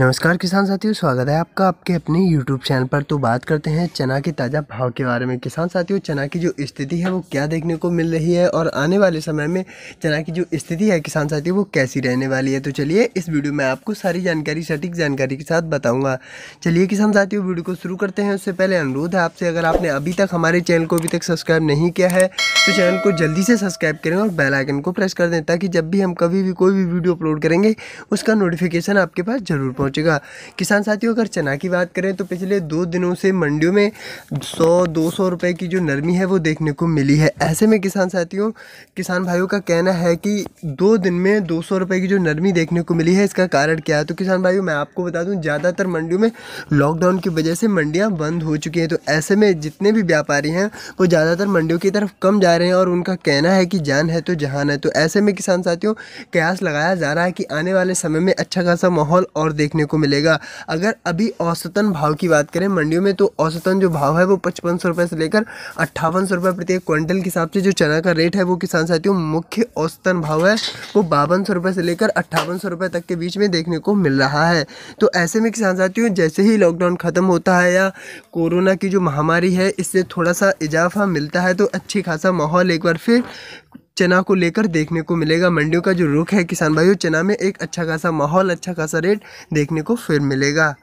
नमस्कार किसान साथियों स्वागत है आपका आपके अपने यूट्यूब चैनल पर तो बात करते हैं चना के ताज़ा भाव के बारे में किसान साथियों चना की जो स्थिति है वो क्या देखने को मिल रही है और आने वाले समय में चना की जो स्थिति है किसान साथियों वो कैसी रहने वाली है तो चलिए इस वीडियो में आपको सारी जानकारी सटीक जानकारी के साथ बताऊँगा चलिए किसान साथियों वीडियो को शुरू करते हैं उससे पहले अनुरोध है आपसे अगर आपने अभी तक हमारे चैनल को अभी तक सब्सक्राइब नहीं किया है तो चैनल को जल्दी से सब्सक्राइब करें और बेल आइकन को प्रेस कर दें ताकि जब भी हम कभी भी कोई भी वीडियो अपलोड करेंगे उसका नोटिफिकेशन आपके पास ज़रूर पहुँचेगा किसान साथियों अगर चना की बात करें तो पिछले दो दिनों से मंडियों में सौ दो सौ रुपये की जो नरमी है वो देखने को मिली है ऐसे में किसान साथियों किसान भाइयों का कहना है कि दो दिन में दो सौ रुपये की जो नरमी देखने को मिली है इसका कारण क्या है तो किसान भाइयों मैं आपको बता दूँ ज़्यादातर मंडियों में लॉकडाउन की वजह से मंडियाँ बंद हो चुकी हैं तो ऐसे में जितने भी व्यापारी हैं वो ज़्यादातर मंडियों की तरफ कम जा जा रहे हैं और उनका कहना है कि जान है तो जहान है तो ऐसे में किसान साथियों कयास लगाया जा रहा है कि आने वाले समय में अच्छा खासा माहौल और देखने को मिलेगा अगर अभी औसतन भाव की बात करें मंडियों में तो औसतन जो भाव है वो पचपन सौ से लेकर अट्ठावन सौ प्रति एक क्विंटल के हिसाब से जो चना का रेट है वो किसान साथियों मुख्य औसतन भाव है वो बावन सौ से लेकर अट्ठावन सौ तक के बीच में देखने को मिल रहा है तो ऐसे में किसान साथियों जैसे ही लॉकडाउन ख़त्म होता है या कोरोना की जो महामारी है इससे थोड़ा सा इजाफा मिलता है तो अच्छी खासा माहौल माहौल एक बार फिर चना को लेकर देखने को मिलेगा मंडियों का जो रुख है किसान भाइयों चना में एक अच्छा खासा माहौल अच्छा खासा रेट देखने को फिर मिलेगा